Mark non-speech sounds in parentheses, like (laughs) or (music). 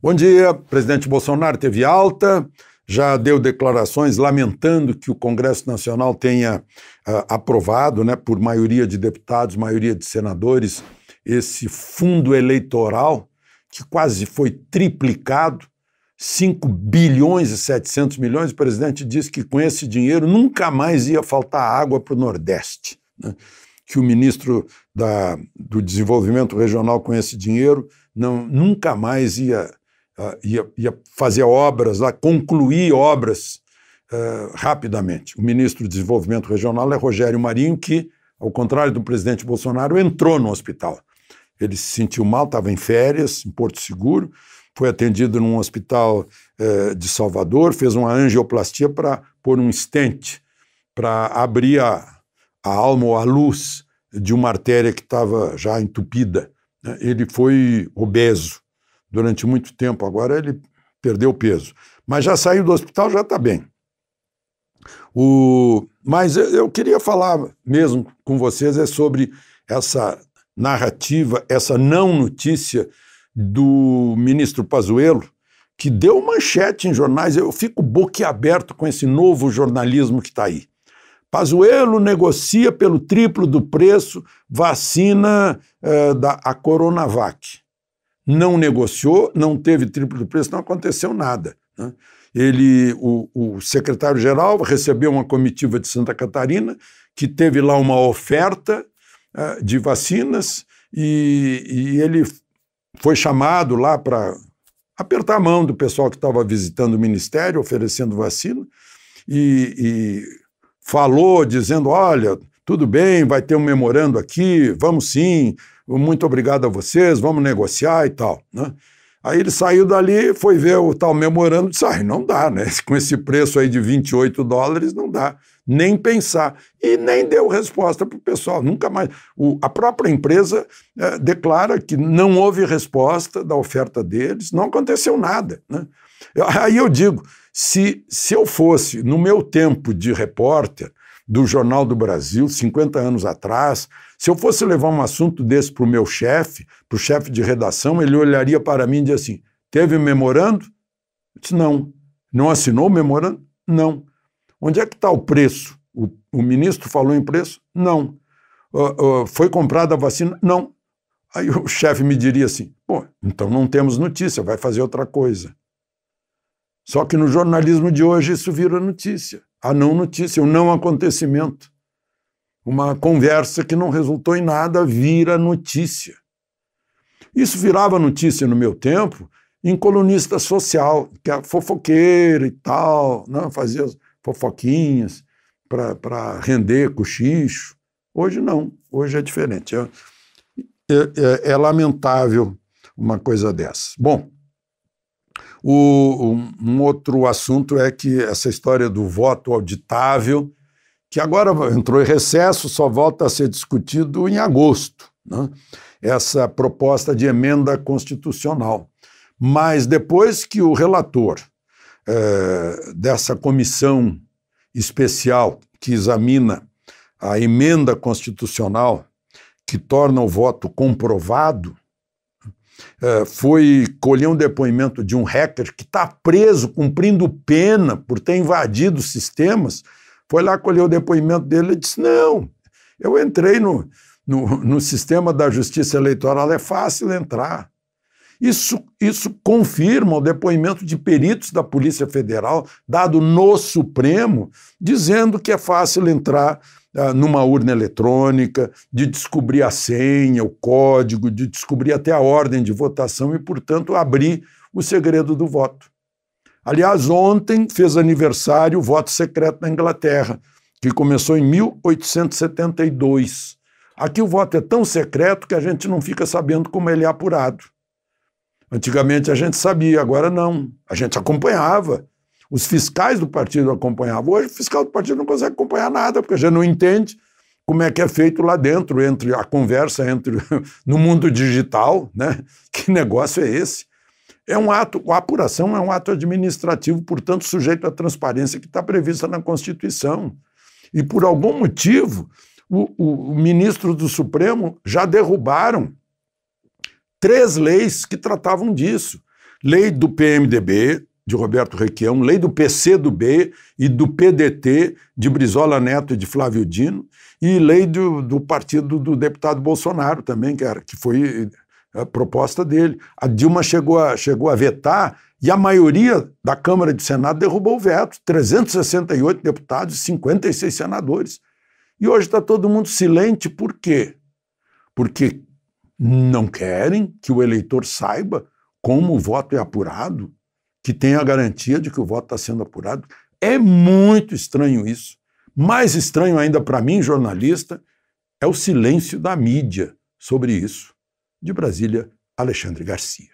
Bom dia. Presidente Bolsonaro teve alta, já deu declarações lamentando que o Congresso Nacional tenha uh, aprovado, né, por maioria de deputados, maioria de senadores, esse fundo eleitoral que quase foi triplicado, 5 bilhões e 700 milhões. O presidente disse que com esse dinheiro nunca mais ia faltar água para o Nordeste. Né? que o ministro da, do Desenvolvimento Regional com esse dinheiro não, nunca mais ia, ah, ia, ia fazer obras lá, concluir obras uh, rapidamente. O ministro do Desenvolvimento Regional é Rogério Marinho, que, ao contrário do presidente Bolsonaro, entrou no hospital. Ele se sentiu mal, estava em férias, em Porto Seguro, foi atendido num hospital eh, de Salvador, fez uma angioplastia para pôr um estente, para abrir a, a alma ou a luz de uma artéria que estava já entupida. Né, ele foi obeso durante muito tempo, agora ele perdeu peso. Mas já saiu do hospital, já está bem. O... Mas eu queria falar mesmo com vocês é sobre essa narrativa, essa não notícia do ministro Pazuello, que deu manchete em jornais. Eu fico boquiaberto com esse novo jornalismo que está aí. Pazuello negocia pelo triplo do preço vacina eh, da a Coronavac. Não negociou, não teve triplo do preço, não aconteceu nada. Né? Ele, o, o secretário-geral recebeu uma comitiva de Santa Catarina que teve lá uma oferta eh, de vacinas e, e ele foi chamado lá para apertar a mão do pessoal que estava visitando o ministério, oferecendo vacina, e, falou dizendo: olha, tudo bem, vai ter um memorando aqui, vamos sim, muito obrigado a vocês, vamos negociar e tal. Né? Aí ele saiu dali, foi ver o tal memorando e disse: ah, não dá, né? (laughs) Com esse preço aí de 28 dólares, não dá nem pensar. E nem uhum. deu resposta para o pessoal, nunca mais. O, a própria empresa é, declara que não houve resposta da oferta deles, não aconteceu nada. Né? Eu, aí eu digo: se, se eu fosse, no meu tempo de repórter, do Jornal do Brasil, 50 anos atrás, se eu fosse levar um assunto desse para o meu chefe, para o chefe de redação, ele olharia para mim e diz assim: teve memorando? Eu disse, não. Não assinou o memorando? Não. Onde é que está o preço? O, o, ministro falou em preço? Não. Uh, uh, foi comprada a vacina? Não. Aí o (laughs) chefe me diria assim: pô, então não temos notícia, vai fazer outra coisa. Só que no jornalismo de hoje isso vira notícia. A não notícia, o não acontecimento. Uma conversa que não resultou em nada vira notícia. Isso virava notícia no meu tempo em colunista social, que era fofoqueiro e tal, não né, fazia fofoquinhas, para render cochicho. Hoje não, hoje é diferente. É, é, é, é lamentável uma coisa dessa. Bom, o, um outro assunto é que essa história do voto auditável, que agora entrou em recesso, só volta a ser discutido em agosto, né? essa proposta de emenda constitucional. Mas depois que o relator é, dessa comissão especial que examina a emenda constitucional que torna o voto comprovado, é, foi colher um depoimento de um hacker que está preso, cumprindo pena por ter invadido sistemas, foi lá colher o depoimento dele e disse: Não, eu entrei no, no, no sistema da justiça eleitoral, é fácil entrar. Isso, isso confirma o depoimento de peritos da Polícia Federal, dado no Supremo, dizendo que é fácil entrar ah, numa urna eletrônica, de descobrir a senha, o código, de descobrir até a ordem de votação e, portanto, abrir o segredo do voto. Aliás, ontem fez aniversário o voto secreto na Inglaterra, que começou em 1872. Aqui o voto é tão secreto que a gente não fica sabendo como ele é apurado. Antigamente a gente sabia, agora não. A gente acompanhava. Os fiscais do partido acompanhavam. Hoje o fiscal do partido não consegue acompanhar nada, porque a gente não entende como é que é feito lá dentro, entre a conversa entre (laughs) no mundo digital, né? Que negócio é esse? É um ato, a apuração é um ato administrativo, portanto, sujeito à transparência que está prevista na Constituição. E por algum motivo, o, o, o ministro do Supremo já derrubaram três leis que tratavam disso. Lei do PMDB, de Roberto Requião, lei do PC do B e do PDT, de Brizola Neto e de Flávio Dino, e lei do, do partido do deputado Bolsonaro também, que, era, que foi eh, a proposta dele. A Dilma chegou a, chegou a vetar e a maioria da Câmara e do Senado derrubou o veto, 368 deputados e 56 senadores. E hoje está todo mundo silente, por quê? Porque não querem que o eleitor saiba como o voto é apurado, que tenha a garantia de que o voto está sendo apurado. É muito estranho isso. Mais estranho ainda para mim, jornalista, é o silêncio da mídia sobre isso. De Brasília, Alexandre Garcia.